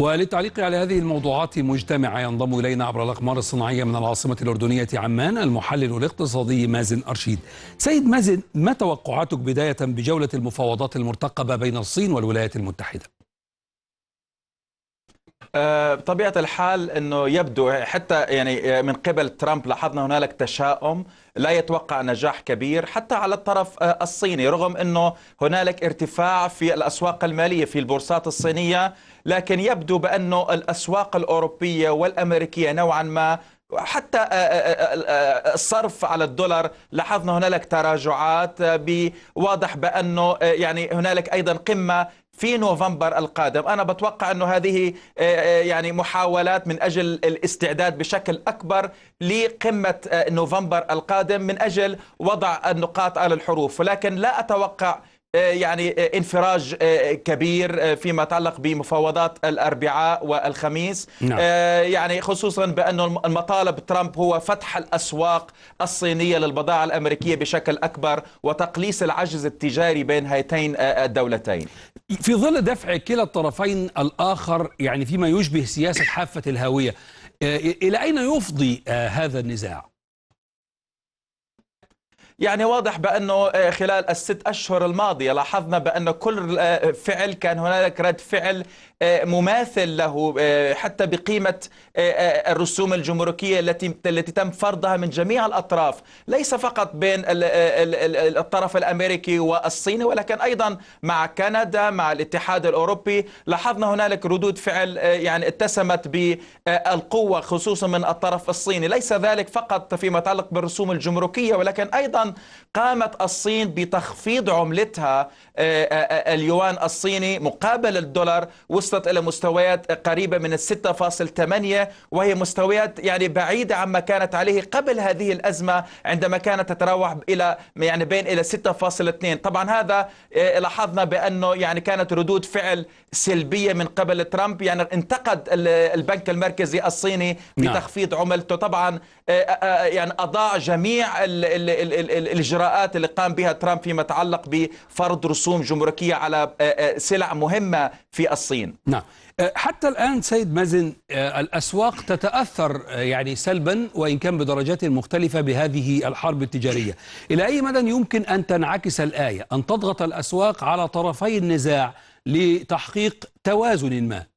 وللتعليق على هذه الموضوعات مجتمعة ينضم إلينا عبر الأقمار الصناعية من العاصمة الأردنية عمان المحلل الاقتصادي مازن أرشيد سيد مازن ما توقعاتك بداية بجولة المفاوضات المرتقبة بين الصين والولايات المتحدة؟ آه، بطبيعه الحال انه يبدو حتى يعني آه، من قبل ترامب لاحظنا هنالك تشاؤم لا يتوقع نجاح كبير حتى على الطرف آه، الصيني رغم انه هنالك ارتفاع في الاسواق الماليه في البورصات الصينيه لكن يبدو بانه الاسواق الاوروبيه والامريكيه نوعا ما حتى الصرف على الدولار لاحظنا هنالك تراجعات واضح بانه يعني هنالك ايضا قمه في نوفمبر القادم أنا بتوقع أنه هذه آه، آه، يعني محاولات من أجل الاستعداد بشكل أكبر لقمة آه، نوفمبر القادم من أجل وضع النقاط على الحروف ولكن لا أتوقع آه، يعني آه، انفراج آه، كبير فيما يتعلق بمفاوضات الاربعاء والخميس نعم. يعني خصوصا بانه المطالب ترامب هو فتح الاسواق الصينيه للبضاعه الامريكيه بشكل اكبر وتقليص العجز التجاري بين هاتين الدولتين في ظل دفع كلا الطرفين الاخر يعني فيما يشبه سياسه حافه الهاويه الى اين يفضي هذا النزاع يعني واضح بأنه آه، خلال الست أشهر الماضية لاحظنا بأن كل آه، فعل كان هنالك رد فعل آه، مماثل له حتى بقيمة الرسوم الجمركية التي التي تم فرضها من جميع الأطراف ليس فقط بين الطرف الأمريكي والصيني ولكن أيضا مع كندا مع الاتحاد الأوروبي لاحظنا هنالك ردود فعل يعني اتسمت بالقوة خصوصا من الطرف الصيني ليس ذلك فقط فيما يتعلق بالرسوم الجمركية ولكن أيضا قامت الصين بتخفيض عملتها آه، آه، آه، اليوان الصيني مقابل الدولار وصلت الى مستويات قريبه من 6.8 وهي مستويات يعني بعيده عما كانت عليه قبل هذه الازمه عندما كانت تتراوح الى يعني بين الى 6.2 طبعا هذا لاحظنا بانه يعني كانت ردود فعل سلبيه من قبل ترامب يعني انتقد البنك المركزي الصيني نعم. بتخفيض عملته طبعا يعني اضاع جميع ال ال ال الاجراءات اللي قام بها ترامب فيما يتعلق بفرض رسوم جمركيه على آه، آه، سلع مهمه في الصين نعم آه، حتى الان سيد مازن الاسواق تتاثر يعني سلبا وان كان بدرجات مختلفه بهذه الحرب التجاريه الى اي مدى يمكن ان تنعكس الايه ان تضغط الاسواق على طرفي النزاع لتحقيق توازن ما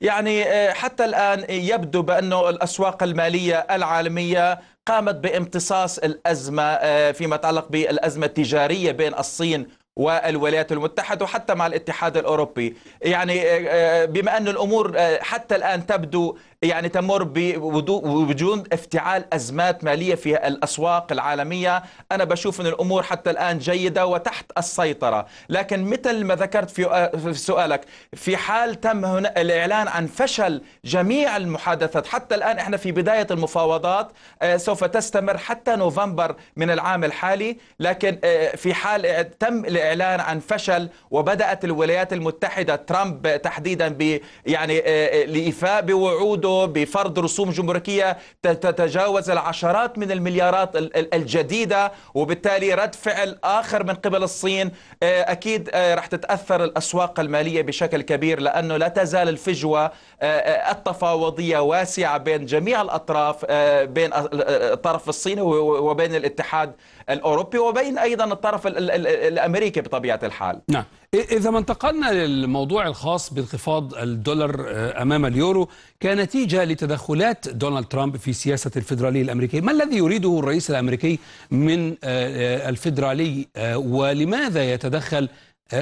يعني آه، حتى الآن يبدو بأن الأسواق المالية العالمية قامت بامتصاص الأزمة آه، فيما يتعلق بالأزمة التجارية بين الصين والولايات المتحدة وحتى مع الاتحاد الأوروبي يعني آه، بما أن الأمور حتى الآن تبدو يعني تمر بوجود افتعال أزمات مالية في الأسواق العالمية أنا بشوف أن الأمور حتى الآن جيدة وتحت السيطرة لكن مثل ما ذكرت في آه، سؤالك في حال تم هنا الإعلان عن فشل جميع المحادثات حتى الآن إحنا في بداية المفاوضات آه، سوف تستمر حتى نوفمبر من العام الحالي لكن آه، في حال تم الإعلان عن فشل وبدأت الولايات المتحدة ترامب تحديدا يعني لإيفاء بوعوده بفرض رسوم جمركية تتجاوز العشرات من المليارات الجديدة وبالتالي رد فعل آخر من قبل الصين آه، أكيد آه، رح تتأثر الأسواق المالية بشكل كبير لأنه لا تزال الفجوة آه، التفاوضية واسعة بين جميع الأطراف بين الطرف الصيني وبين الاتحاد الأوروبي وبين أيضا الطرف الأمريكي بطبيعة الحال نعم إذا ما انتقلنا للموضوع الخاص بانخفاض الدولار آه، أمام اليورو كنتيجة لتدخلات دونالد ترامب في سياسة الفيدرالي الأمريكية ما الذي يريده الرئيس الأمريكي من آه، آه، الفيدرالي ولماذا يتدخل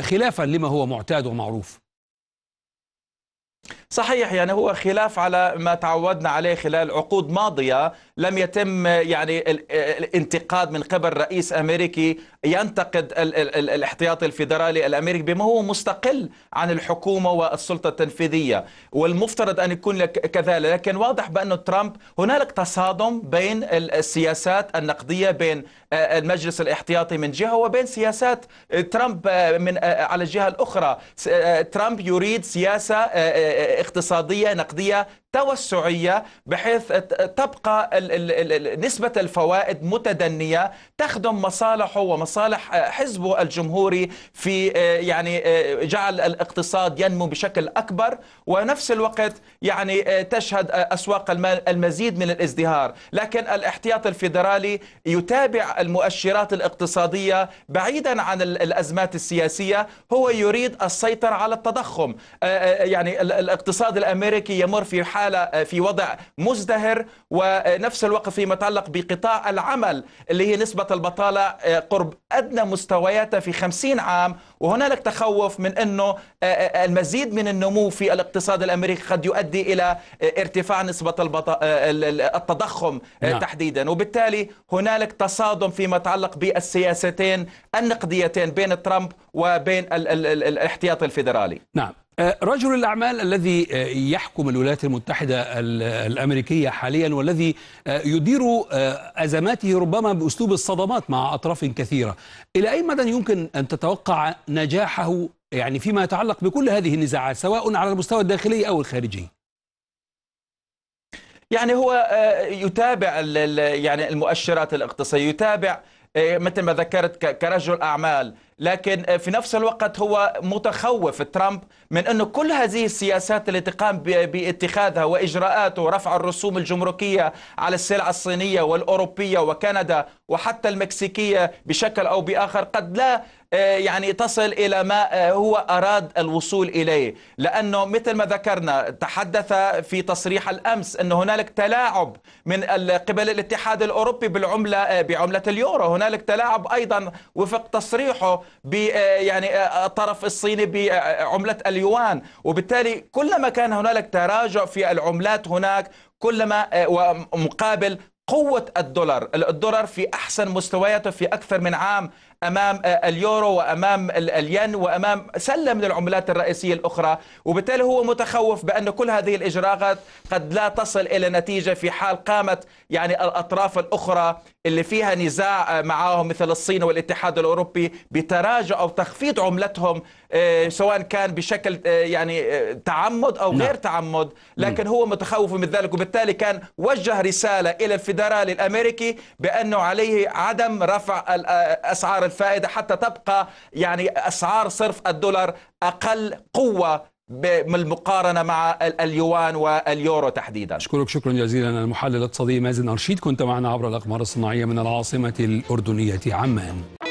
خلافا لما هو معتاد ومعروف صحيح يعني هو خلاف على ما تعودنا عليه خلال عقود ماضية لم يتم يعني الانتقاد من قبل رئيس امريكي ينتقد ال ال ال الاحتياطي الفيدرالي الامريكي بما هو مستقل عن الحكومه والسلطه التنفيذيه والمفترض ان يكون كذلك لكن واضح بأن ترامب هنالك تصادم بين السياسات النقديه بين آه، المجلس الاحتياطي من جهه وبين سياسات آه، ترامب آه، من على الجهه الاخرى ترامب يريد سياسه اقتصاديه نقديه توسعيه بحيث تبقى نسبه الفوائد متدنيه تخدم مصالحه ومصالح آه، حزبه الجمهوري في آه، يعني آه، جعل الاقتصاد ينمو بشكل اكبر ونفس الوقت يعني تشهد اسواق المال المزيد من الازدهار، لكن الاحتياط الفيدرالي يتابع المؤشرات الاقتصاديه بعيدا عن الازمات السياسيه، هو يريد السيطره على التضخم، يعني الاقتصاد الامريكي يمر في حاله الحالة في وضع مزدهر ونفس الوقت فيما يتعلق بقطاع العمل اللي هي نسبة البطالة آه، قرب أدنى مستوياتها في خمسين عام وهنالك تخوف من أنه آه، آه، المزيد من النمو في الاقتصاد الأمريكي قد يؤدي إلى ارتفاع نسبة التضخم نعم. تحديدا وبالتالي هنالك تصادم فيما يتعلق بالسياستين النقديتين بين ترامب وبين الاحتياط الفيدرالي نعم آه، رجل الأعمال الذي آه، يحكم الولايات المتحدة الأمريكية حاليا والذي آه، يدير أزماته ربما بأسلوب الصدمات مع أطراف كثيرة إلى أي مدى يمكن أن تتوقع نجاحه يعني فيما يتعلق بكل هذه النزاعات سواء على المستوى الداخلي أو الخارجي يعني هو يتابع يعني المؤشرات الاقتصادية يتابع إيه، مثل ما ذكرت كرجل أعمال لكن إيه، في نفس الوقت هو متخوف ترامب من أنه كل هذه السياسات التي قام باتخاذها وإجراءاته رفع الرسوم الجمركية على السلع الصينية والأوروبية وكندا وحتى المكسيكية بشكل أو بآخر قد لا آه، يعني تصل إلى ما آه، هو أراد الوصول إليه لأنه مثل ما ذكرنا تحدث في تصريح الأمس أن هنالك تلاعب من قبل الاتحاد الأوروبي بالعملة آه، بعملة اليورو هنالك تلاعب أيضا وفق تصريحه ب يعني الطرف الصيني بعملة اليوان وبالتالي كلما كان هنالك تراجع في العملات هناك كلما ومقابل قوة الدولار الدولار في أحسن مستوياته في أكثر من عام امام آه، اليورو وامام الين وامام سله من العملات الرئيسيه الاخرى وبالتالي هو متخوف بان كل هذه الاجراءات قد لا تصل الى نتيجه في حال قامت يعني الاطراف الاخرى اللي فيها نزاع آه، معهم مثل الصين والاتحاد الاوروبي بتراجع او تخفيض عملتهم آه، سواء كان بشكل يعني تعمد او نعم. غير تعمد لكن هو متخوف من ذلك وبالتالي كان وجه رساله الى الفيدرالي الامريكي بانه عليه عدم رفع اسعار الفائده حتى تبقى يعني اسعار صرف الدولار اقل قوه بالمقارنه مع اليوان واليورو تحديدا. اشكرك شكرا جزيلا المحلل الاقتصادي مازن ارشيد كنت معنا عبر الاقمار الصناعيه من العاصمه الاردنيه عمان.